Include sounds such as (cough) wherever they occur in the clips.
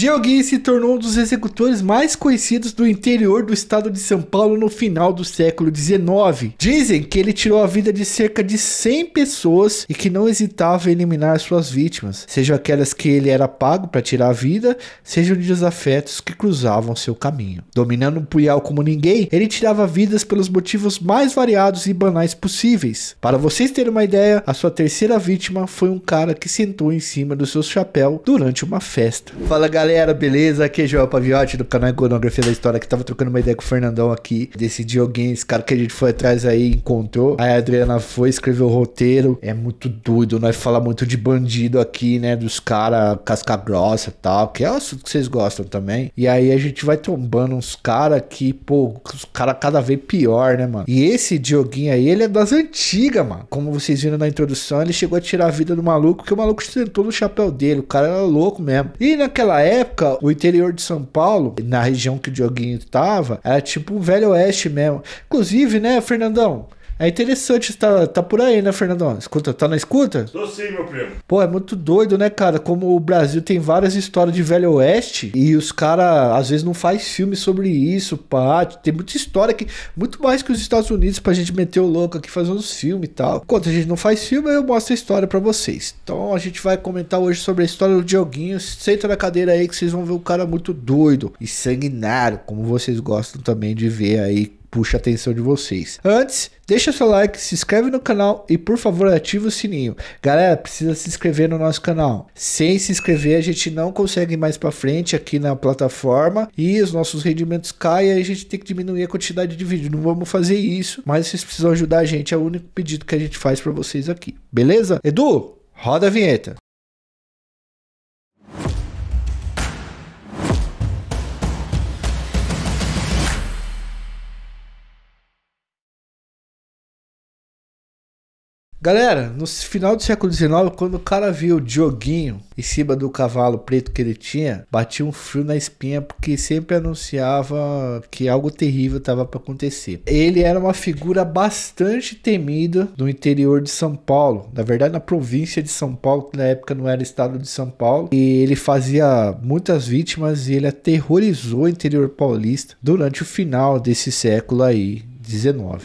Dioguinho se tornou um dos executores mais conhecidos do interior do estado de São Paulo no final do século XIX. Dizem que ele tirou a vida de cerca de 100 pessoas e que não hesitava em eliminar suas vítimas, sejam aquelas que ele era pago para tirar a vida, sejam de desafetos que cruzavam seu caminho. Dominando um punhal como ninguém, ele tirava vidas pelos motivos mais variados e banais possíveis. Para vocês terem uma ideia, a sua terceira vítima foi um cara que sentou em cima do seu chapéu durante uma festa. Fala galera galera, beleza? Aqui é Joel Paviotti do canal Iconografia da História, que tava trocando uma ideia com o Fernandão aqui, desse Dioguinho, cara que a gente foi atrás aí, encontrou. Aí a Adriana foi, escreveu o roteiro. É muito doido, nós falamos muito de bandido aqui, né? Dos caras casca grossa e tal, que é o assunto que vocês gostam também. E aí a gente vai trombando uns caras que, pô, os caras cada vez pior, né, mano? E esse Dioguinho aí, ele é das antigas, mano. Como vocês viram na introdução, ele chegou a tirar a vida do maluco, que o maluco tentou no chapéu dele. O cara era louco mesmo. E naquela época, época, o interior de São Paulo, na região que o Dioguinho estava, era tipo o Velho Oeste mesmo. Inclusive, né, Fernandão? É interessante, tá, tá por aí, né, Fernandão? Escuta, tá na escuta? Tô sim, meu primo. Pô, é muito doido, né, cara? Como o Brasil tem várias histórias de Velho Oeste e os caras, às vezes, não faz filme sobre isso, pá. Tem muita história que. Muito mais que os Estados Unidos pra gente meter o louco aqui fazendo os filmes e tal. Enquanto a gente não faz filme, eu mostro a história pra vocês. Então a gente vai comentar hoje sobre a história do Dioguinho. Senta na cadeira aí que vocês vão ver um cara muito doido e sanguinário, como vocês gostam também de ver aí puxa a atenção de vocês. Antes, deixa seu like, se inscreve no canal e por favor ativa o sininho. Galera, precisa se inscrever no nosso canal. Sem se inscrever, a gente não consegue ir mais para frente aqui na plataforma e os nossos rendimentos caem e a gente tem que diminuir a quantidade de vídeo. Não vamos fazer isso, mas vocês precisam ajudar a gente. É o único pedido que a gente faz para vocês aqui. Beleza? Edu, roda a vinheta. Galera, no final do século XIX, quando o cara viu o Dioguinho em cima do cavalo preto que ele tinha, batia um frio na espinha porque sempre anunciava que algo terrível estava para acontecer. Ele era uma figura bastante temida no interior de São Paulo, na verdade na província de São Paulo, que na época não era estado de São Paulo, e ele fazia muitas vítimas e ele aterrorizou o interior paulista durante o final desse século aí,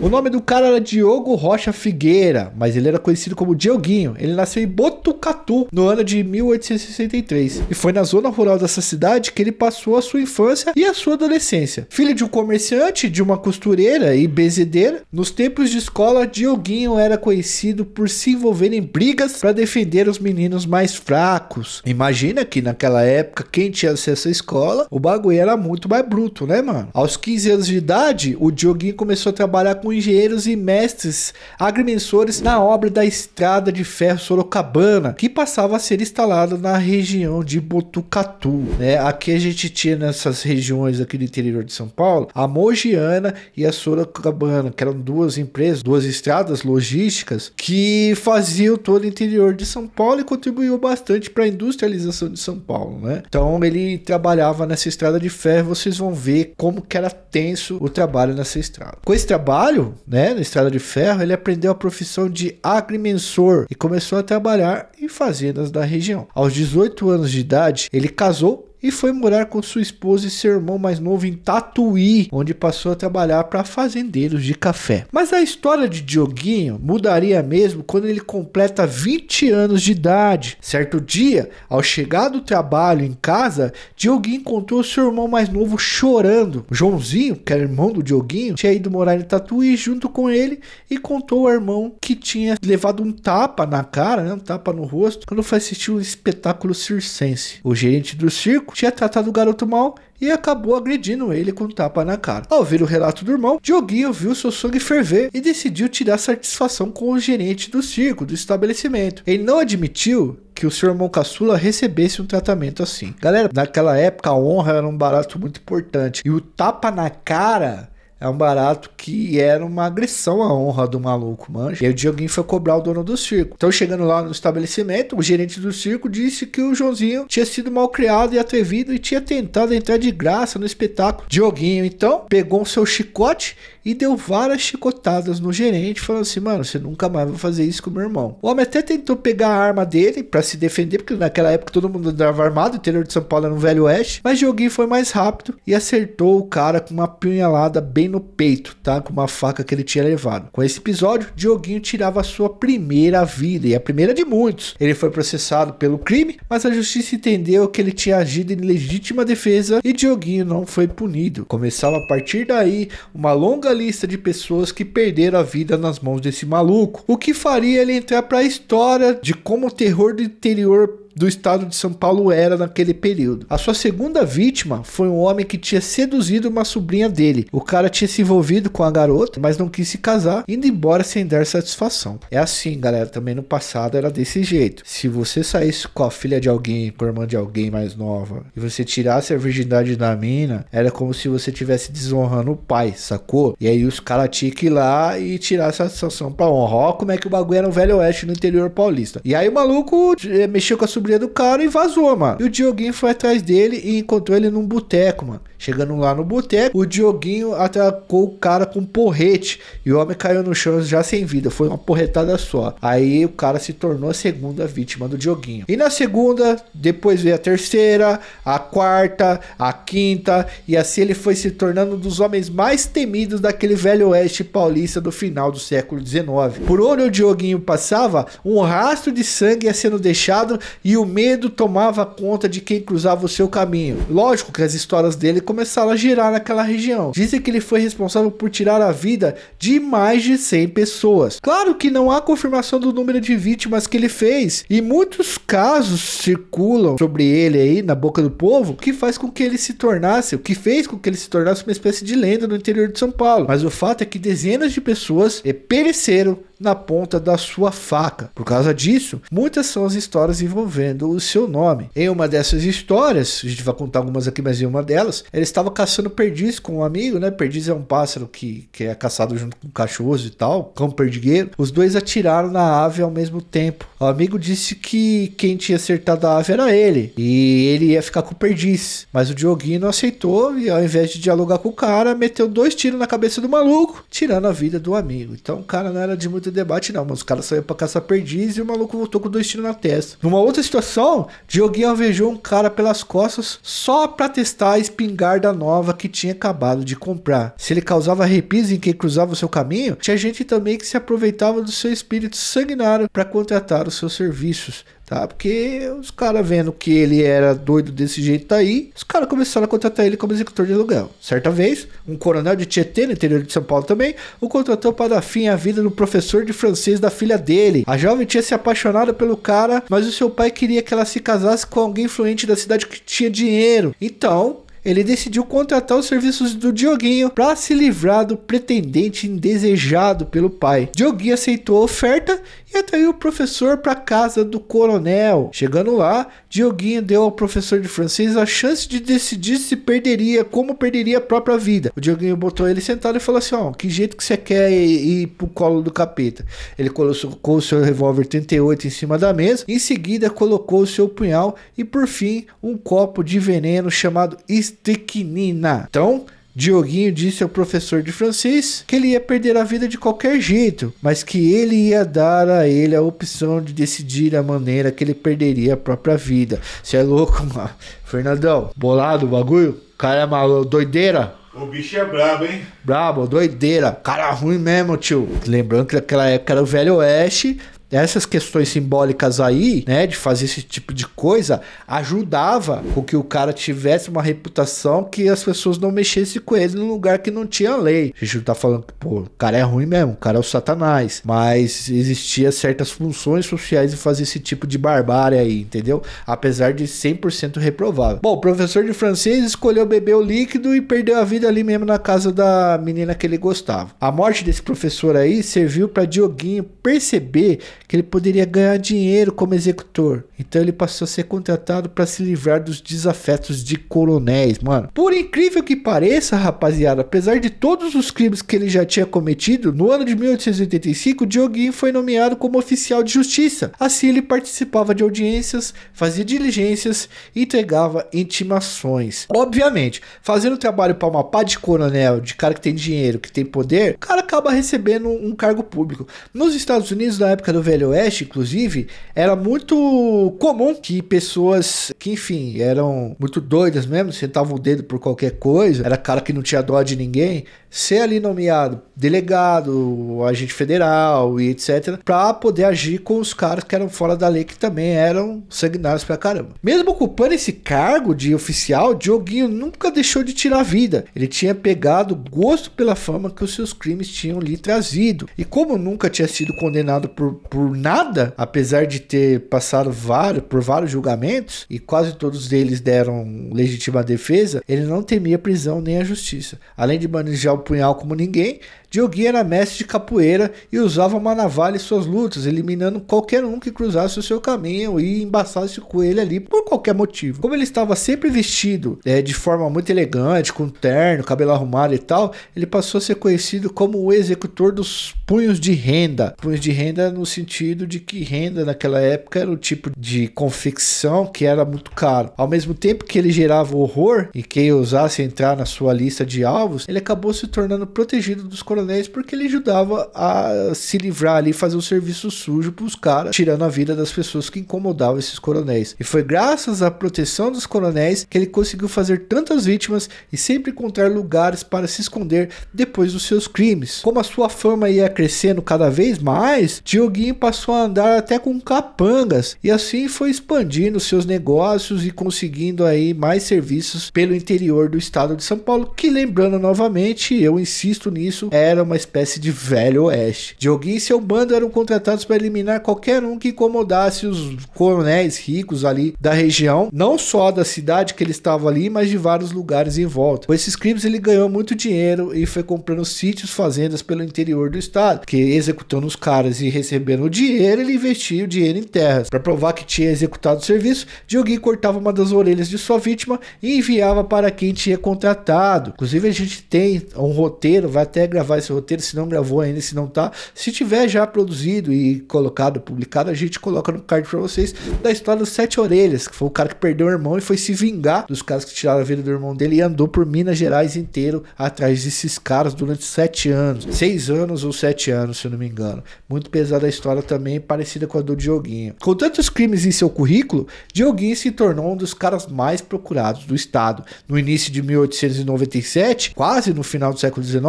o nome do cara era Diogo Rocha Figueira, mas ele era conhecido como Dioguinho. Ele nasceu em Botucatu no ano de 1863 e foi na zona rural dessa cidade que ele passou a sua infância e a sua adolescência. Filho de um comerciante, de uma costureira e benzedeira, nos tempos de escola, Dioguinho era conhecido por se envolver em brigas para defender os meninos mais fracos. Imagina que naquela época, quem tinha acesso à escola, o bagulho era muito mais bruto, né, mano? Aos 15 anos de idade, o Dioguinho começou a trabalhar com engenheiros e mestres agrimensores na obra da estrada de ferro Sorocabana, que passava a ser instalada na região de Botucatu. Né? Aqui a gente tinha nessas regiões aqui do interior de São Paulo a Mogiana e a Sorocabana, que eram duas empresas, duas estradas logísticas que faziam todo o interior de São Paulo e contribuiu bastante para a industrialização de São Paulo. Né? Então ele trabalhava nessa estrada de ferro, vocês vão ver como que era tenso o trabalho nessa estrada. Com esse trabalho, né, na Estrada de Ferro, ele aprendeu a profissão de agrimensor e começou a trabalhar em fazendas da região. Aos 18 anos de idade, ele casou e foi morar com sua esposa e seu irmão mais novo em Tatuí, onde passou a trabalhar para fazendeiros de café. Mas a história de Dioguinho mudaria mesmo quando ele completa 20 anos de idade. Certo dia, ao chegar do trabalho em casa, Dioguinho encontrou seu irmão mais novo chorando. Joãozinho, que era irmão do Dioguinho, tinha ido morar em Tatuí junto com ele e contou ao irmão que tinha levado um tapa na cara, né, um tapa no rosto, quando foi assistir um espetáculo circense. O gerente do circo tinha tratado o garoto mal e acabou agredindo ele com um tapa na cara. Ao ver o relato do irmão, Dioguinho viu seu sangue ferver e decidiu tirar satisfação com o gerente do circo, do estabelecimento. Ele não admitiu que o seu irmão caçula recebesse um tratamento assim. Galera, naquela época a honra era um barato muito importante. E o tapa na cara é um barato que era uma agressão à honra do maluco, manja. E aí o Dioguinho foi cobrar o dono do circo. Então, chegando lá no estabelecimento, o gerente do circo disse que o Joãozinho tinha sido mal criado e atrevido e tinha tentado entrar de graça no espetáculo. Dioguinho, então, pegou o seu chicote e deu várias chicotadas no gerente, falando assim: mano, você nunca mais vai fazer isso com o meu irmão. O homem até tentou pegar a arma dele para se defender, porque naquela época todo mundo andava armado, o interior de São Paulo era um velho oeste. Mas Dioguinho foi mais rápido e acertou o cara com uma punhalada bem no peito, tá? Com uma faca que ele tinha levado. Com esse episódio, Dioguinho tirava a sua primeira vida e a primeira de muitos. Ele foi processado pelo crime, mas a justiça entendeu que ele tinha agido em legítima defesa e Dioguinho não foi punido. Começava a partir daí uma longa lista de pessoas que perderam a vida nas mãos desse maluco, o que faria ele entrar para a história de como o terror do interior do estado de São Paulo era naquele período. A sua segunda vítima foi um homem que tinha seduzido uma sobrinha dele. O cara tinha se envolvido com a garota, mas não quis se casar, indo embora sem dar satisfação. É assim, galera. Também no passado era desse jeito. Se você saísse com a filha de alguém, com a irmã de alguém mais nova, e você tirasse a virgindade da mina, era como se você tivesse desonrando o pai, sacou? E aí os caras tinham que ir lá e tirar a satisfação pra honrar. Ó, como é que o bagulho era no Velho Oeste, no interior paulista. E aí o maluco eh, mexeu com a sua sobrinha do cara e vazou, mano. E o Dioguinho foi atrás dele e encontrou ele num boteco, mano. Chegando lá no boteco, o Dioguinho atacou o cara com um porrete e o homem caiu no chão já sem vida. Foi uma porretada só. Aí o cara se tornou a segunda vítima do Dioguinho. E na segunda, depois veio a terceira, a quarta, a quinta e assim ele foi se tornando um dos homens mais temidos daquele velho oeste paulista do final do século XIX. Por onde o Dioguinho passava, um rastro de sangue ia sendo deixado e e o medo tomava conta de quem cruzava o seu caminho. Lógico que as histórias dele começaram a girar naquela região. Dizem que ele foi responsável por tirar a vida de mais de 100 pessoas. Claro que não há confirmação do número de vítimas que ele fez, e muitos casos circulam sobre ele aí na boca do povo, que faz com que ele se tornasse, o que fez com que ele se tornasse uma espécie de lenda no interior de São Paulo. Mas o fato é que dezenas de pessoas eh, pereceram na ponta da sua faca. Por causa disso, muitas são as histórias envolvendo o seu nome. Em uma dessas histórias, a gente vai contar algumas aqui, mas em uma delas, ele estava caçando perdiz com um amigo, né? Perdiz é um pássaro que, que é caçado junto com cachorros e tal, cão perdigueiro. Os dois atiraram na ave ao mesmo tempo. O amigo disse que quem tinha acertado a ave era ele e ele ia ficar com o perdiz. Mas o Dioguinho não aceitou e ao invés de dialogar com o cara, meteu dois tiros na cabeça do maluco, tirando a vida do amigo. Então o cara não era de muito debate, não. Mas os caras saíram pra caçar perdiz e o maluco voltou com dois tiros na testa. Numa outra situação, Dioguinho alvejou um cara pelas costas só pra testar a espingarda nova que tinha acabado de comprar. Se ele causava arrepios em quem cruzava o seu caminho, tinha gente também que se aproveitava do seu espírito sanguinário para contratar os seus serviços tá? Porque os caras vendo que ele era doido desse jeito tá aí, os caras começaram a contratar ele como executor de aluguel. Certa vez, um coronel de Tietê, no interior de São Paulo também, o contratou para dar fim à vida do professor de francês da filha dele. A jovem tinha se apaixonado pelo cara, mas o seu pai queria que ela se casasse com alguém influente da cidade que tinha dinheiro. Então, ele decidiu contratar os serviços do Dioguinho para se livrar do pretendente indesejado pelo pai. Dioguinho aceitou a oferta e atraiu o professor para casa do coronel. Chegando lá, Dioguinho deu ao professor de francês a chance de decidir se perderia, como perderia a própria vida. O Dioguinho botou ele sentado e falou assim: Ó, oh, que jeito que você quer ir, ir pro colo do capeta? Ele colocou o seu revólver 38 em cima da mesa, em seguida colocou o seu punhal e, por fim, um copo de veneno chamado estricnina. Então, Dioguinho disse ao professor de francês que ele ia perder a vida de qualquer jeito, mas que ele ia dar a ele a opção de decidir a maneira que ele perderia a própria vida. Você é louco, (laughs) mano. Fernandão, bolado o bagulho? Cara é maluco, doideira? O bicho é brabo, hein? Brabo, doideira. Cara ruim mesmo, tio. Lembrando que naquela época era o Velho Oeste, essas questões simbólicas aí, né, de fazer esse tipo de coisa, ajudava com que o cara tivesse uma reputação que as pessoas não mexessem com ele num lugar que não tinha lei. A gente não tá falando que, pô, o cara é ruim mesmo, o cara é o satanás, mas existia certas funções sociais de fazer esse tipo de barbárie aí, entendeu? Apesar de 100% reprovável. Bom, o professor de francês escolheu beber o líquido e perdeu a vida ali mesmo na casa da menina que ele gostava. A morte desse professor aí serviu para Dioguinho perceber que ele poderia ganhar dinheiro como executor. Então ele passou a ser contratado para se livrar dos desafetos de coronéis, mano. Por incrível que pareça, rapaziada, apesar de todos os crimes que ele já tinha cometido, no ano de 1885, Dioguinho foi nomeado como oficial de justiça. Assim ele participava de audiências, fazia diligências e entregava intimações. Obviamente, fazendo trabalho para uma pá de coronel, de cara que tem dinheiro, que tem poder, o cara acaba recebendo um cargo público. Nos Estados Unidos, na época do Velho Oeste, inclusive, era muito comum que pessoas que, enfim, eram muito doidas mesmo, sentavam o dedo por qualquer coisa, era cara que não tinha dó de ninguém, ser ali nomeado delegado, agente federal e etc, para poder agir com os caras que eram fora da lei que também eram sanguinários pra caramba. Mesmo ocupando esse cargo de oficial, Dioguinho nunca deixou de tirar a vida. Ele tinha pegado gosto pela fama que os seus crimes tinham lhe trazido. E como nunca tinha sido condenado por, por nada, apesar de ter passado vários, por vários julgamentos e quase todos deles deram legítima defesa, ele não temia prisão nem a justiça. Além de manejar o o punhal como ninguém. Dioguinho era mestre de capoeira e usava uma navalha em suas lutas, eliminando qualquer um que cruzasse o seu caminho e embaçasse com ele ali por qualquer motivo. Como ele estava sempre vestido é, de forma muito elegante, com terno, cabelo arrumado e tal, ele passou a ser conhecido como o executor dos punhos de renda. Punhos de renda no sentido de que renda naquela época era um tipo de confecção que era muito caro. Ao mesmo tempo que ele gerava horror e quem ousasse entrar na sua lista de alvos, ele acabou se tornando protegido dos corações coronês porque ele ajudava a se livrar ali, fazer um serviço sujo para os caras, tirando a vida das pessoas que incomodavam esses coronéis. E foi graças à proteção dos coronéis que ele conseguiu fazer tantas vítimas e sempre encontrar lugares para se esconder depois dos seus crimes. Como a sua fama ia crescendo cada vez mais, Dioguinho passou a andar até com capangas e assim foi expandindo seus negócios e conseguindo aí mais serviços pelo interior do estado de São Paulo, que lembrando novamente, eu insisto nisso, é era uma espécie de velho oeste. Dioguinho e seu bando eram contratados para eliminar qualquer um que incomodasse os coronéis ricos ali da região, não só da cidade que ele estava ali, mas de vários lugares em volta. Com esses crimes ele ganhou muito dinheiro e foi comprando sítios, fazendas pelo interior do estado, que executando os caras e recebendo o dinheiro, ele investia o dinheiro em terras. Para provar que tinha executado o serviço, Dioguinho cortava uma das orelhas de sua vítima e enviava para quem tinha contratado. Inclusive a gente tem um roteiro, vai até gravar esse roteiro, se não gravou ainda, se não tá. Se tiver já produzido e colocado, publicado, a gente coloca no card para vocês da história dos Sete Orelhas, que foi o cara que perdeu o irmão e foi se vingar dos caras que tiraram a vida do irmão dele e andou por Minas Gerais inteiro atrás desses caras durante sete anos. Seis anos ou sete anos, se eu não me engano. Muito pesada a história também, parecida com a do Dioguinho. Com tantos crimes em seu currículo, Dioguinho se tornou um dos caras mais procurados do estado. No início de 1897, quase no final do século XIX,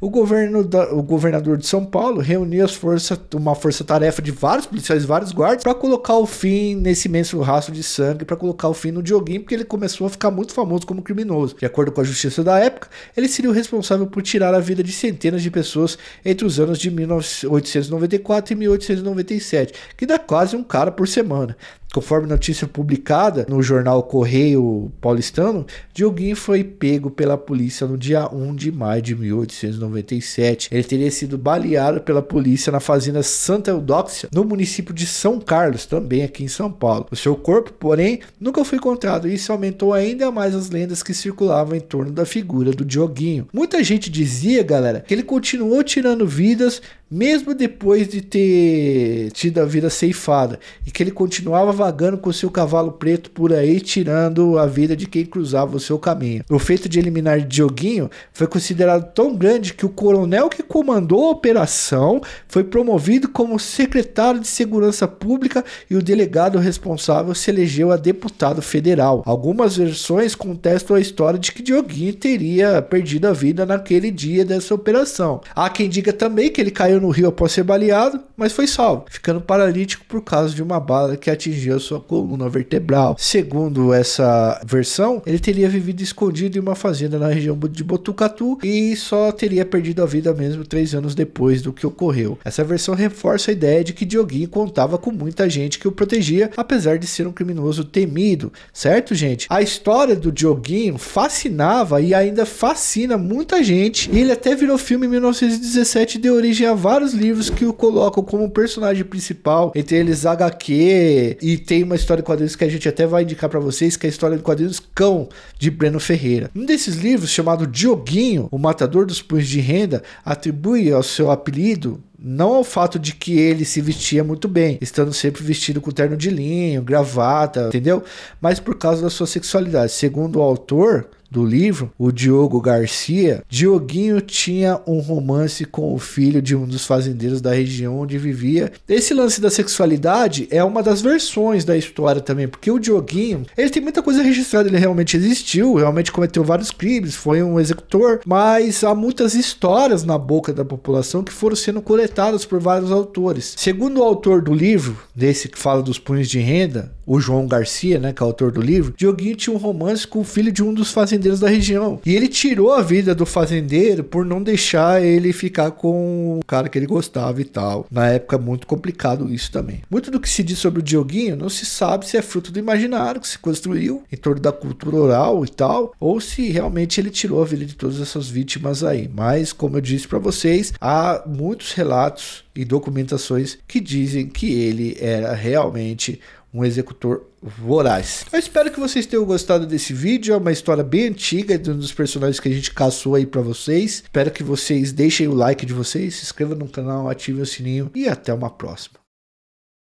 o governo governo da, o governador de São Paulo reuniu as forças, uma força-tarefa de vários policiais, vários guardas, para colocar o fim nesse imenso rastro de sangue, para colocar o fim no Dioguinho, porque ele começou a ficar muito famoso como criminoso. De acordo com a justiça da época, ele seria o responsável por tirar a vida de centenas de pessoas entre os anos de 1894 e 1897, que dá quase um cara por semana. Conforme notícia publicada no jornal Correio Paulistano, Dioguinho foi pego pela polícia no dia 1 de maio de 1897. Ele teria sido baleado pela polícia na fazenda Santa Eudóxia, no município de São Carlos, também aqui em São Paulo. O seu corpo, porém, nunca foi encontrado e isso aumentou ainda mais as lendas que circulavam em torno da figura do Dioguinho. Muita gente dizia, galera, que ele continuou tirando vidas mesmo depois de ter tido a vida ceifada e que ele continuava vagando com seu cavalo preto por aí, tirando a vida de quem cruzava o seu caminho. O feito de eliminar Dioguinho foi considerado tão grande que o coronel que comandou a operação foi promovido como secretário de Segurança Pública e o delegado responsável se elegeu a deputado federal. Algumas versões contestam a história de que Dioguinho teria perdido a vida naquele dia dessa operação. Há quem diga também que ele caiu no rio após ser baleado, mas foi salvo, ficando paralítico por causa de uma bala que atingiu a sua coluna vertebral. Segundo essa versão, ele teria vivido escondido em uma fazenda na região de Botucatu e só teria perdido a vida mesmo três anos depois do que ocorreu. Essa versão reforça a ideia de que Dioguinho contava com muita gente que o protegia, apesar de ser um criminoso temido, certo, gente? A história do Dioguinho fascinava e ainda fascina muita gente. ele até virou filme em 1917 e deu origem a vários livros que o colocam como personagem principal, entre eles HQ e tem uma história de quadrinhos que a gente até vai indicar para vocês, que é a história de quadrinhos Cão, de Breno Ferreira. Um desses livros, chamado Dioguinho, o Matador dos Punhos de Renda, atribui ao seu apelido não ao fato de que ele se vestia muito bem, estando sempre vestido com terno de linho, gravata, entendeu? Mas por causa da sua sexualidade. Segundo o autor, do livro, o Diogo Garcia, Dioguinho tinha um romance com o filho de um dos fazendeiros da região onde vivia. Esse lance da sexualidade é uma das versões da história também, porque o Dioguinho, ele tem muita coisa registrada, ele realmente existiu, realmente cometeu vários crimes, foi um executor, mas há muitas histórias na boca da população que foram sendo coletadas por vários autores. Segundo o autor do livro, desse que fala dos punhos de renda, o João Garcia, né, que é o autor do livro, Dioguinho tinha um romance com o filho de um dos fazendeiros da região. E ele tirou a vida do fazendeiro por não deixar ele ficar com o cara que ele gostava e tal. Na época, muito complicado isso também. Muito do que se diz sobre o Dioguinho não se sabe se é fruto do imaginário que se construiu em torno da cultura oral e tal, ou se realmente ele tirou a vida de todas essas vítimas aí. Mas, como eu disse para vocês, há muitos relatos e documentações que dizem que ele era realmente um executor voraz. Eu espero que vocês tenham gostado desse vídeo, é uma história bem antiga de um dos personagens que a gente caçou aí para vocês. Espero que vocês deixem o like de vocês, se inscrevam no canal, ativem o sininho e até uma próxima.